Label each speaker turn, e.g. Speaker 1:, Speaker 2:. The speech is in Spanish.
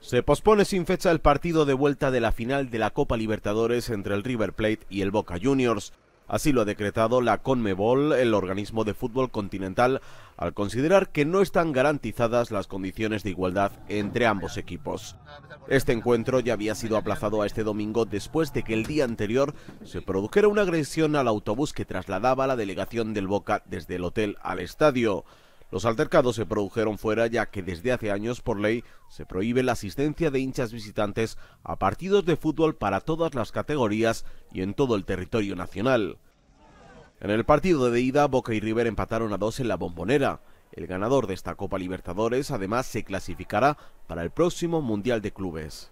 Speaker 1: Se pospone sin fecha el partido de vuelta de la final de la Copa Libertadores entre el River Plate y el Boca Juniors. Así lo ha decretado la CONMEBOL, el organismo de fútbol continental, al considerar que no están garantizadas las condiciones de igualdad entre ambos equipos. Este encuentro ya había sido aplazado a este domingo después de que el día anterior se produjera una agresión al autobús que trasladaba la delegación del Boca desde el hotel al estadio. Los altercados se produjeron fuera ya que desde hace años por ley se prohíbe la asistencia de hinchas visitantes a partidos de fútbol para todas las categorías y en todo el territorio nacional. En el partido de ida, Boca y River empataron a dos en la bombonera. El ganador de esta Copa Libertadores además se clasificará para el próximo Mundial de Clubes.